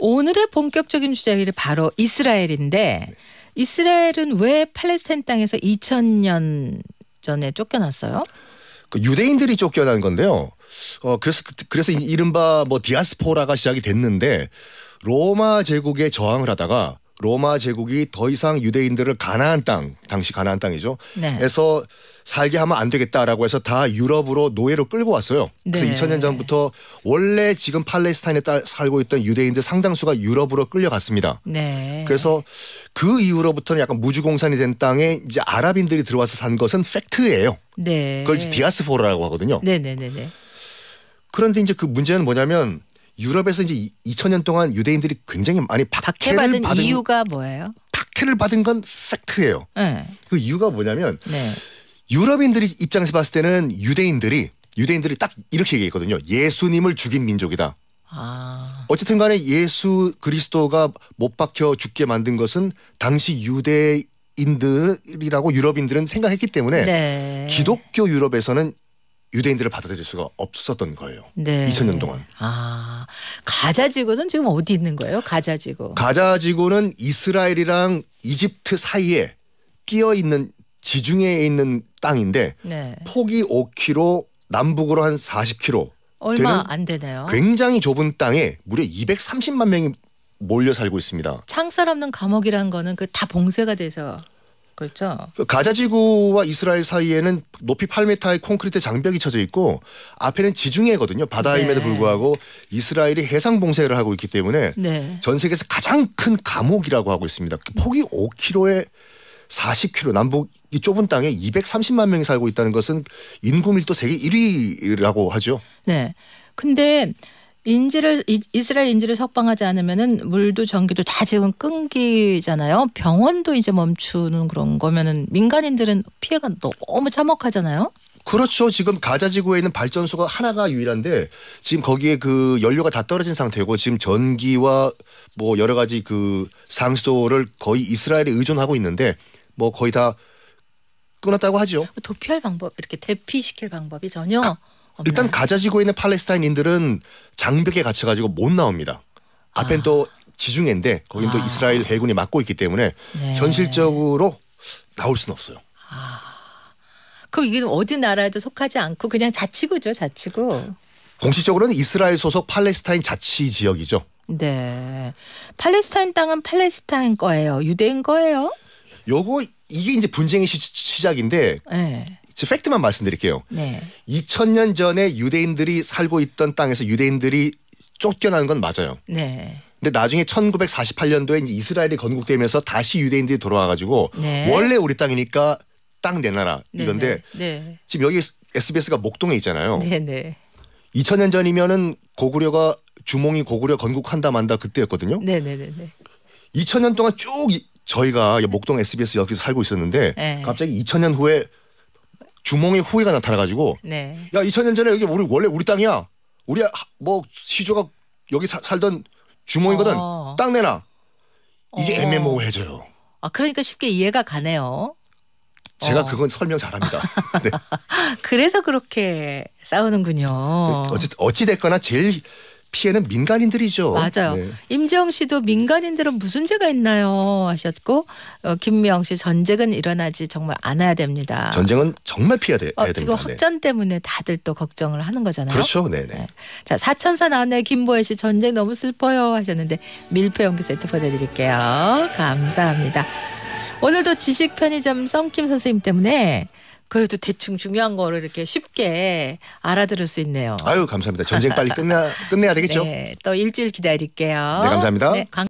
오늘의 본격적인 주제를 바로 이스라엘인데 네. 이스라엘은 왜 팔레스타인 땅에서 2000년 전에 쫓겨났어요? 그 유대인들이 쫓겨난 건데요. 어 그래서 그, 그래서 이른바 뭐 디아스포라가 시작이 됐는데 로마 제국에 저항을 하다가 로마 제국이 더 이상 유대인들을 가나안 땅 당시 가나안 땅이죠. 그래서 네. 살게 하면 안 되겠다라고 해서 다 유럽으로 노예로 끌고 왔어요. 그래서 네. 2000년 전부터 원래 지금 팔레스타인에 살고 있던 유대인들 상당수가 유럽으로 끌려갔습니다. 네. 그래서 그 이후로부터는 약간 무주공산이 된 땅에 이제 아랍인들이 들어와서 산 것은 팩트예요. 네. 그걸 디아스포라라고 하거든요. 네네네. 네, 네, 그런데 이제 그 문제는 뭐냐면 유럽에서 이제 2000년 동안 유대인들이 굉장히 많이 박해를 받은, 받은 이유가 뭐예요? 박해를 받은 건 팩트예요. 네. 그 이유가 뭐냐면 네. 유럽인들이 입장에서 봤을 때는 유대인들이 유대인들이 딱 이렇게 얘기했거든요. 예수님을 죽인 민족이다. 아. 어쨌든 간에 예수 그리스도가 못 박혀 죽게 만든 것은 당시 유대인들이라고 유럽인들은 생각했기 때문에 네. 기독교 유럽에서는 유대인들을 받아들일 수가 없었던 거예요. 네. 2000년 동안. 아 가자지구는 지금 어디 있는 거예요? 가자지구. 가자지구는 이스라엘이랑 이집트 사이에 끼어 있는 지중해에 있는 땅인데 네. 폭이 5km, 남북으로 한 40km. 얼마 안 되네요. 굉장히 좁은 땅에 무려 230만 명이 몰려 살고 있습니다. 창살 없는 감옥이란 거는 그 다 봉쇄가 돼서 그렇죠. 가자 지구와 이스라엘 사이에는 높이 8m의 콘크리트 장벽이 쳐져 있고 앞에는 지중해거든요. 바다임에도 네. 불구하고 이스라엘이 해상 봉쇄를 하고 있기 때문에 네. 전 세계에서 가장 큰 감옥이라고 하고 있습니다. 폭이 5km에 40km 남북 이 좁은 땅에 230만 명이 살고 있다는 것은 인구 밀도 세계 1위라고 하죠. 네. 근데 인지를 이스라엘 인지를 석방하지 않으면은 물도 전기도 다 지금 끊기잖아요. 병원도 이제 멈추는 그런 거면은 민간인들은 피해가 너무 참혹하잖아요. 그렇죠. 지금 가자 지구에 있는 발전소가 하나가 유일한데 지금 거기에 그 연료가 다 떨어진 상태고 지금 전기와 뭐 여러 가지 그 상수도를 거의 이스라엘에 의존하고 있는데 뭐 거의 다 끊었다고 하죠. 도피할 방법 이렇게 대피시킬 방법이 전혀 아. 어, 일단 네. 가자지구에 있는 팔레스타인인들은 장벽에 갇혀가지고 못 나옵니다. 앞엔 아. 또 지중해인데 거긴 아. 또 이스라엘 해군이 막고 있기 때문에 네. 현실적으로 나올 수는 없어요. 아. 그럼 이건 어디 나라에도 속하지 않고 그냥 자치구죠, 자치구. 공식적으로는 이스라엘 소속 팔레스타인 자치 지역이죠. 네. 팔레스타인 땅은 팔레스타인 거예요. 유대인 거예요. 요거 이게 이제 분쟁의 시, 작인데 네. 팩트만 말씀드릴게요. 네. 2000년 전에 유대인들이 살고 있던 땅에서 유대인들이 쫓겨나는 건 맞아요. 네. 근데 나중에 1948년도에 이스라엘이 건국되면서 다시 유대인들이 돌아와가지고 네. 원래 우리 땅이니까 땅 내놔라 네, 이건데 네. 네. 지금 여기 SBS가 목동에 있잖아요. 네네. 2000년 전이면은 고구려가 주몽이 고구려 건국한다 만다 그때였거든요. 네네네. 2000년 동안 쭉 저희가 목동 SBS 여기서 살고 있었는데 네. 갑자기 2000년 후에 주몽의 후예가 나타나가지고 네. 야 2000년 전에 여기 우리 원래 우리 땅이야. 우리 뭐 시조가 여기 사, 살던 주몽이거든. 어. 땅 내놔. 이게 어. 애매모호해져요. 아 그러니까 쉽게 이해가 가네요. 제가 어. 그건 설명 잘합니다. 네. 그래서 그렇게 싸우는군요. 어찌 어찌 됐거나 제일 피해는 민간인들이죠. 맞아요. 네. 임지영 씨도 민간인들은 무슨 죄가 있나요 하셨고 어, 김미영 씨 전쟁은 일어나지 정말 않아야 됩니다. 전쟁은 정말 피해야 돼. 어, 지금 됩니다. 네. 확전 네. 때문에 다들 또 걱정을 하는 거잖아요. 그렇죠. 네네. 네. 네. 자 사천사 나왔 김보혜 씨 전쟁 너무 슬퍼요 하셨는데 밀폐 용기 세트 보내드릴게요. 감사합니다. 오늘도 지식 편의점 썬킴 선생님 때문에 그래도 대충 중요한 거를 이렇게 쉽게 알아들을 수 있네요. 아유 감사합니다. 전쟁 빨리 끝내 끝내야 되겠죠. 네, 또 일주일 기다릴게요. 네 감사합니다. 네, 광...